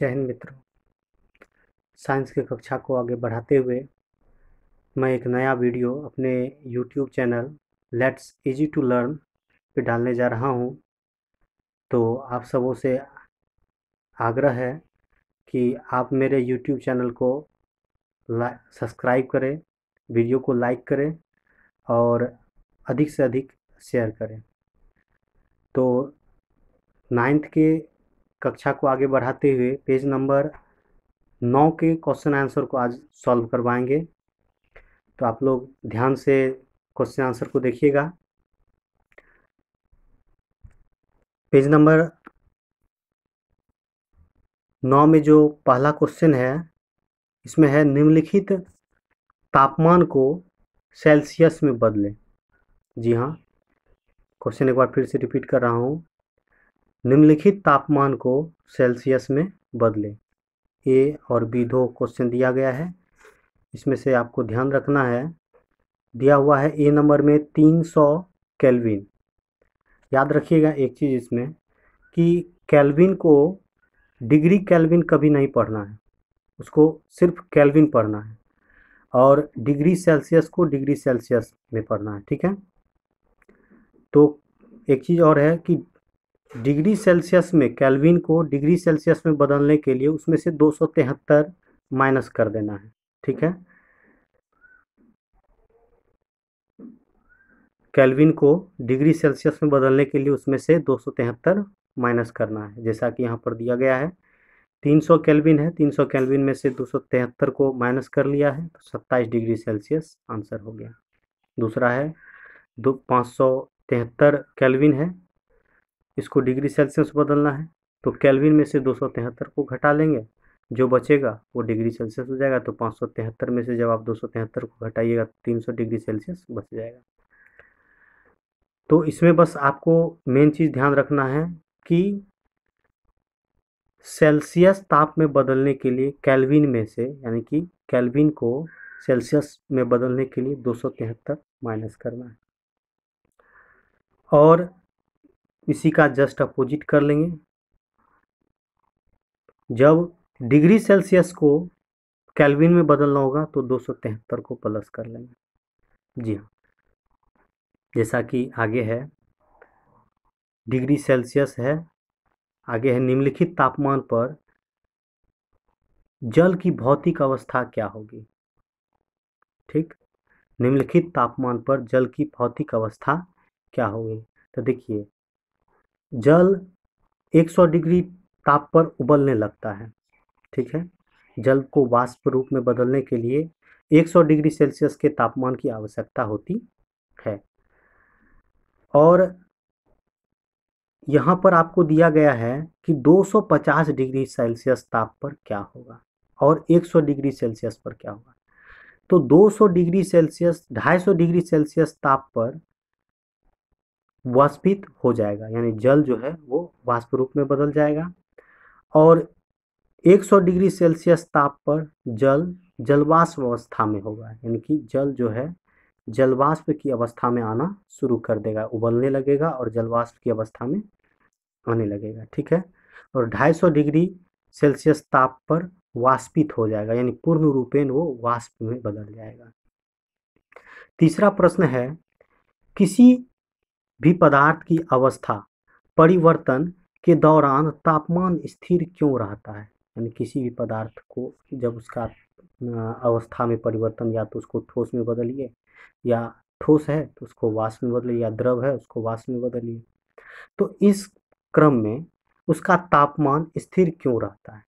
जय हिंद मित्रों साइंस की कक्षा को आगे बढ़ाते हुए मैं एक नया वीडियो अपने YouTube channel let's easy to learn पे डालने जा रहा हूँ तो आप सबों से आग्रह है कि आप मेरे यूट्यूब चैनल को सब्सक्राइब करें वीडियो को लाइक करें और अधिक से अधिक शेयर करें तो नाइन्थ के कक्षा को आगे बढ़ाते हुए पेज नंबर नौ के क्वेश्चन आंसर को आज सॉल्व करवाएंगे तो आप लोग ध्यान से क्वेश्चन आंसर को देखिएगा पेज नंबर नौ में जो पहला क्वेश्चन है इसमें है निम्नलिखित तापमान को सेल्सियस में बदलें जी हाँ क्वेश्चन एक बार फिर से रिपीट कर रहा हूँ निम्नलिखित तापमान को सेल्सियस में बदलें ए और बी दो क्वेश्चन दिया गया है इसमें से आपको ध्यान रखना है दिया हुआ है ए नंबर में तीन सौ कैलविन याद रखिएगा एक चीज़ इसमें कि कैलविन को डिग्री कैलविन कभी नहीं पढ़ना है उसको सिर्फ कैलविन पढ़ना है और डिग्री सेल्सियस को डिग्री सेल्सियस में पढ़ना है ठीक है तो एक चीज़ और है कि डिग्री सेल्सियस में कैलविन को डिग्री सेल्सियस में बदलने के लिए उसमें से दो सौ तिहत्तर माइनस कर देना है ठीक है कैलविन को डिग्री सेल्सियस में बदलने के लिए उसमें से दो सौ तिहत्तर माइनस करना है जैसा कि यहाँ पर दिया गया है तीन सौ कैलविन है तीन सौ कैलविन में से दो सौ तिहत्तर को माइनस कर लिया है तो सत्ताईस डिग्री सेल्सियस आंसर हो गया दूसरा है दो पाँच सौ तिहत्तर कैलविन है इसको डिग्री सेल्सियस बदलना है तो कैलविन में से दो को घटा लेंगे जो बचेगा वो डिग्री सेल्सियस हो जाएगा तो पाँच में से जब आप दो को घटाइएगा तो 300 डिग्री सेल्सियस बच जाएगा तो इसमें बस आपको मेन चीज़ ध्यान रखना है कि सेल्सियस ताप में बदलने के लिए कैलविन में से यानी कि कैलविन को सेल्सियस में बदलने के लिए दो माइनस करना है और इसी का जस्ट अपोजिट कर लेंगे जब डिग्री सेल्सियस को कैलविन में बदलना होगा तो दो को प्लस कर लेंगे जी हाँ जैसा कि आगे है डिग्री सेल्सियस है आगे है निम्नलिखित तापमान पर जल की भौतिक अवस्था क्या होगी ठीक निम्नलिखित तापमान पर जल की भौतिक अवस्था क्या होगी तो देखिए जल 100 डिग्री ताप पर उबलने लगता है ठीक है जल को वाष्प रूप में बदलने के लिए 100 डिग्री सेल्सियस के तापमान की आवश्यकता होती है और यहाँ पर आपको दिया गया है कि 250 डिग्री सेल्सियस ताप पर क्या होगा और 100 डिग्री सेल्सियस पर क्या होगा तो 200 डिग्री सेल्सियस 250 डिग्री सेल्सियस ताप पर वाष्पित हो जाएगा यानी जल जो है वो वाष्प रूप में बदल जाएगा और 100 डिग्री सेल्सियस ताप पर जल जलवाष्प अवस्था में होगा यानी कि जल जो है जलवाष्प की अवस्था में आना शुरू कर देगा उबलने लगेगा और जलवाष्प की अवस्था में आने लगेगा ठीक है और 250 डिग्री सेल्सियस ताप पर वाष्पित हो जाएगा यानी पूर्ण रूपेण वो वाष्प में बदल जाएगा तीसरा प्रश्न है किसी भी पदार्थ की अवस्था परिवर्तन के दौरान तापमान स्थिर क्यों रहता है यानी किसी भी पदार्थ को जब उसका अवस्था में परिवर्तन या तो उसको ठोस में बदलिए या ठोस है तो उसको वाष्प में बदलिए या द्रव है उसको वाष्प में बदलिए तो इस क्रम में उसका तापमान स्थिर क्यों रहता है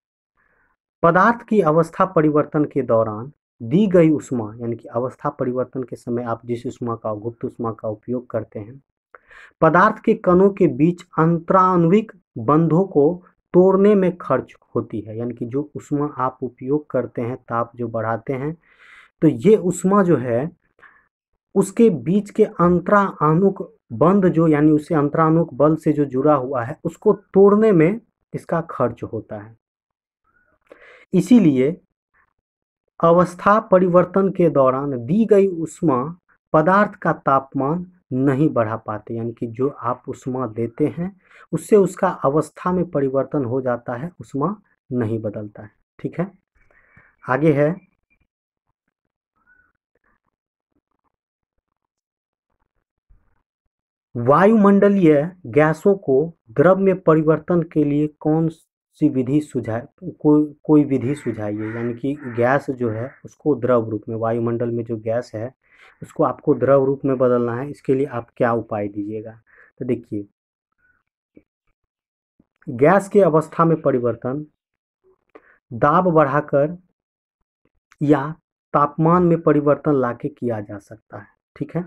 पदार्थ की अवस्था परिवर्तन के दौरान दी गई उष्मा यानी कि अवस्था परिवर्तन के समय आप जिस उष्मा का गुप्त उष्मा का उपयोग करते हैं पदार्थ के कणों के बीच अंतरान्विक बंधों को तोड़ने में खर्च होती है यानी कि जो उष्मा आप उपयोग करते हैं ताप जो बढ़ाते हैं तो ये उष्मा जो है उसके बीच के अंतरानुक बंध जो यानी उसे अंतरानुक बल से जो जुड़ा हुआ है उसको तोड़ने में इसका खर्च होता है इसीलिए अवस्था परिवर्तन के दौरान दी गई उष्मा पदार्थ का तापमान नहीं बढ़ा पाते यानी कि जो आप उष्मा देते हैं उससे उसका अवस्था में परिवर्तन हो जाता है उष्मा नहीं बदलता है ठीक है आगे है वायुमंडलीय गैसों को द्रव में परिवर्तन के लिए कौन सी विधि सुझा कोई कोई विधि सुझाइए यानी कि गैस जो है उसको द्रव रूप में वायुमंडल में जो गैस है उसको आपको द्रव रूप में बदलना है इसके लिए आप क्या उपाय दीजिएगा तो देखिए गैस के अवस्था में परिवर्तन दाब बढ़ाकर या तापमान में परिवर्तन लाके किया जा सकता है ठीक है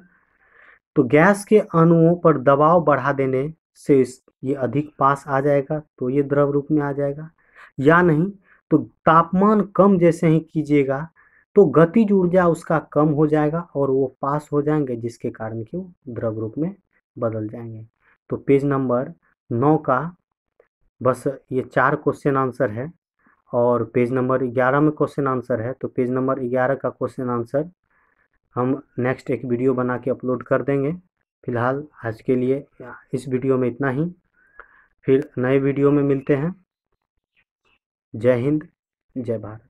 तो गैस के अणुओं पर दबाव बढ़ा देने से ये अधिक पास आ जाएगा तो ये द्रव रूप में आ जाएगा या नहीं तो तापमान कम जैसे ही कीजिएगा तो गतिज ऊर्जा उसका कम हो जाएगा और वो पास हो जाएंगे जिसके कारण कि वो द्रव रूप में बदल जाएंगे तो पेज नंबर नौ का बस ये चार क्वेश्चन आंसर है और पेज नंबर ग्यारह में क्वेश्चन आंसर है तो पेज नंबर ग्यारह का क्वेश्चन आंसर हम नेक्स्ट एक वीडियो बना के अपलोड कर देंगे फ़िलहाल आज के लिए इस वीडियो में इतना ही फिर नए वीडियो में मिलते हैं जय हिंद जय भारत